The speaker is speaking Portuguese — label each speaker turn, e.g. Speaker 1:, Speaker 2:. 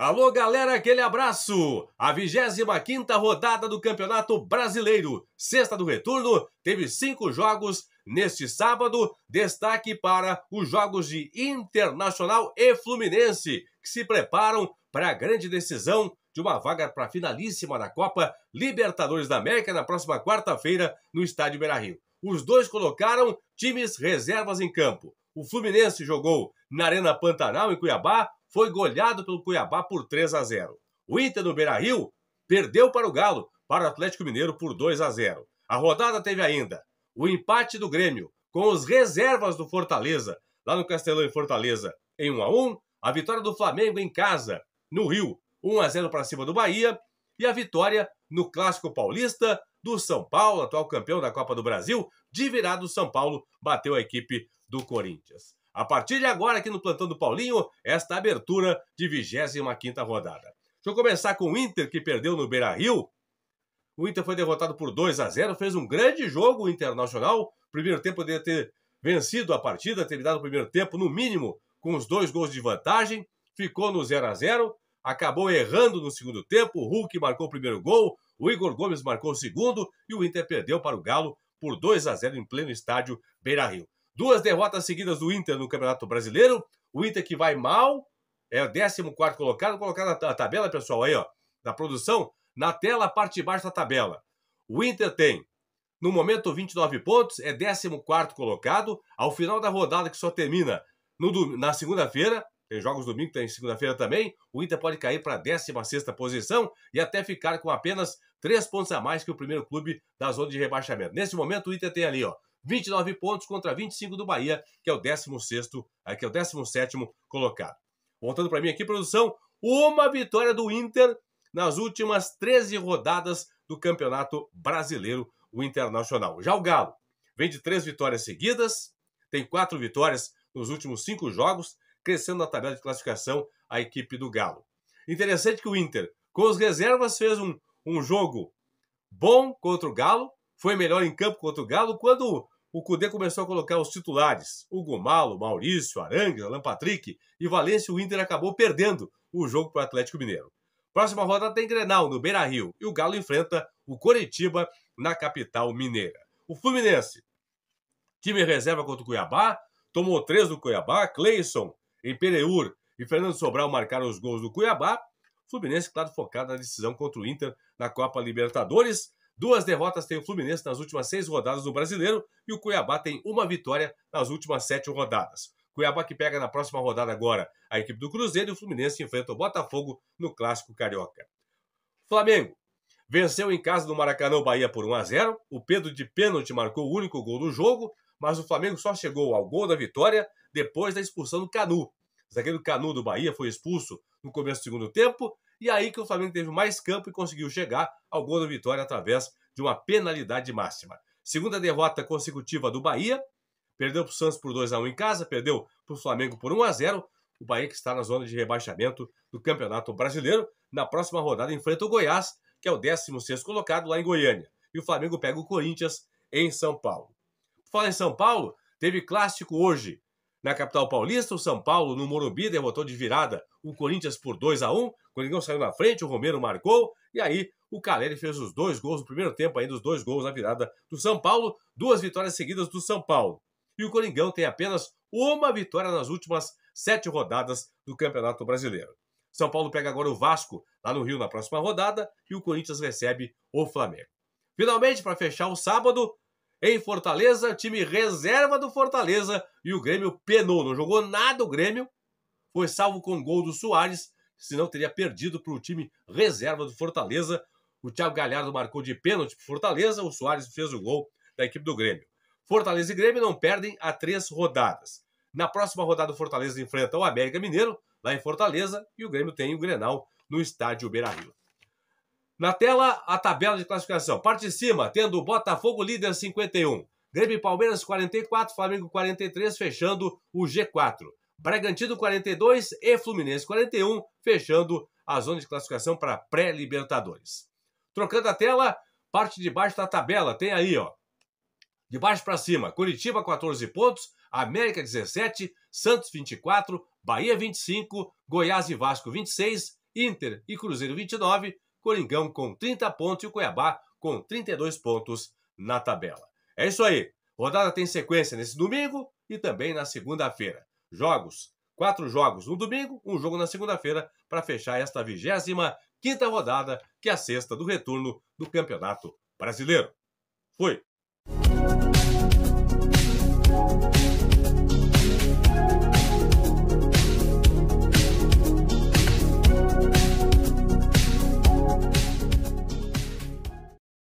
Speaker 1: Alô, galera, aquele abraço! A 25ª rodada do Campeonato Brasileiro, sexta do retorno, teve cinco jogos neste sábado. Destaque para os jogos de Internacional e Fluminense, que se preparam para a grande decisão de uma vaga para a finalíssima da Copa Libertadores da América na próxima quarta-feira no Estádio Beira-Rio. Os dois colocaram times reservas em campo. O Fluminense jogou na Arena Pantanal, em Cuiabá, foi goleado pelo Cuiabá por 3 a 0. O Inter do Beira-Rio perdeu para o Galo, para o Atlético Mineiro por 2 a 0. A rodada teve ainda o empate do Grêmio com os reservas do Fortaleza, lá no Castelão e Fortaleza, em 1 a 1, a vitória do Flamengo em casa, no Rio, 1 a 0 para cima do Bahia, e a vitória no Clássico Paulista do São Paulo, atual campeão da Copa do Brasil, de virada o São Paulo bateu a equipe do Corinthians. A partir de agora, aqui no Plantão do Paulinho, esta abertura de 25 rodada. Deixa eu começar com o Inter, que perdeu no Beira-Rio. O Inter foi derrotado por 2 a 0 fez um grande jogo internacional. Primeiro tempo poderia ter vencido a partida, ter dado o primeiro tempo, no mínimo, com os dois gols de vantagem. Ficou no 0 a 0 acabou errando no segundo tempo. O Hulk marcou o primeiro gol, o Igor Gomes marcou o segundo e o Inter perdeu para o Galo por 2 a 0 em pleno estádio Beira-Rio. Duas derrotas seguidas do Inter no Campeonato Brasileiro. O Inter que vai mal, é o 14 colocado. Colocar na tabela, pessoal, aí, ó, da produção, na tela, a parte de baixo da tabela. O Inter tem, no momento, 29 pontos, é 14 colocado. Ao final da rodada, que só termina no, na segunda-feira, tem jogos domingo, tem segunda-feira também. O Inter pode cair para a 16 posição e até ficar com apenas três pontos a mais que o primeiro clube da zona de rebaixamento. Nesse momento, o Inter tem ali, ó, 29 pontos contra 25 do Bahia, que é o 16, eh, que é o 17 colocado. Voltando para mim aqui, produção, uma vitória do Inter nas últimas 13 rodadas do Campeonato Brasileiro, o Internacional. Já o Galo vem de três vitórias seguidas, tem quatro vitórias nos últimos cinco jogos, crescendo na tabela de classificação a equipe do Galo. Interessante que o Inter, com os reservas, fez um, um jogo bom contra o Galo, foi melhor em campo contra o Galo, quando o Cudê começou a colocar os titulares, o Gomalo, Maurício, Arangues, Alan Patrick e Valência, o Inter acabou perdendo o jogo para o Atlético Mineiro. Próxima rodada tem Grenal, no Beira-Rio, e o Galo enfrenta o Coritiba na capital mineira. O Fluminense, time reserva contra o Cuiabá, tomou três do Cuiabá, Cleison, Empereur e Fernando Sobral marcaram os gols do Cuiabá. O Fluminense, claro, focado na decisão contra o Inter na Copa Libertadores. Duas derrotas tem o Fluminense nas últimas seis rodadas do Brasileiro e o Cuiabá tem uma vitória nas últimas sete rodadas. Cuiabá que pega na próxima rodada agora a equipe do Cruzeiro e o Fluminense enfrenta o Botafogo no Clássico Carioca. Flamengo venceu em casa do Maracanã o Bahia por 1 a 0. O Pedro de pênalti marcou o único gol do jogo, mas o Flamengo só chegou ao gol da vitória depois da expulsão do Canu, o zagueiro Canu do Bahia foi expulso no começo do segundo tempo. E é aí que o Flamengo teve mais campo e conseguiu chegar ao gol da vitória através de uma penalidade máxima. Segunda derrota consecutiva do Bahia. Perdeu para o Santos por 2 a 1 em casa, perdeu para o Flamengo por 1 a 0 O Bahia que está na zona de rebaixamento do Campeonato Brasileiro. Na próxima rodada enfrenta o Goiás, que é o 16 colocado lá em Goiânia. E o Flamengo pega o Corinthians em São Paulo. Fala em São Paulo, teve clássico hoje na capital paulista, o São Paulo no Morumbi derrotou de virada o Corinthians por 2 a 1 O Coringão saiu na frente, o Romero marcou e aí o Caleri fez os dois gols no primeiro tempo, ainda os dois gols na virada do São Paulo, duas vitórias seguidas do São Paulo. E o Coringão tem apenas uma vitória nas últimas sete rodadas do Campeonato Brasileiro. São Paulo pega agora o Vasco lá no Rio na próxima rodada e o Corinthians recebe o Flamengo. Finalmente, para fechar o sábado, em Fortaleza, time reserva do Fortaleza, e o Grêmio penou, não jogou nada o Grêmio, foi salvo com gol do Soares, senão teria perdido para o time reserva do Fortaleza. O Thiago Galhardo marcou de pênalti para Fortaleza, o Soares fez o gol da equipe do Grêmio. Fortaleza e Grêmio não perdem há três rodadas. Na próxima rodada, o Fortaleza enfrenta o América Mineiro, lá em Fortaleza, e o Grêmio tem o Grenal no estádio Beira-Rio. Na tela, a tabela de classificação. Parte de cima, tendo o Botafogo líder 51, Grêmio e Palmeiras 44, Flamengo 43, fechando o G4. Bragantino 42 e Fluminense 41, fechando a zona de classificação para pré-Libertadores. Trocando a tela, parte de baixo da tabela, tem aí, ó. De baixo para cima, Curitiba 14 pontos, América 17, Santos 24, Bahia 25, Goiás e Vasco 26, Inter e Cruzeiro 29, Coringão com 30 pontos e o Cuiabá com 32 pontos na tabela. É isso aí. Rodada tem sequência nesse domingo e também na segunda-feira. Jogos, quatro jogos no domingo, um jogo na segunda-feira para fechar esta 25 quinta rodada, que é a sexta do retorno do Campeonato Brasileiro. Fui.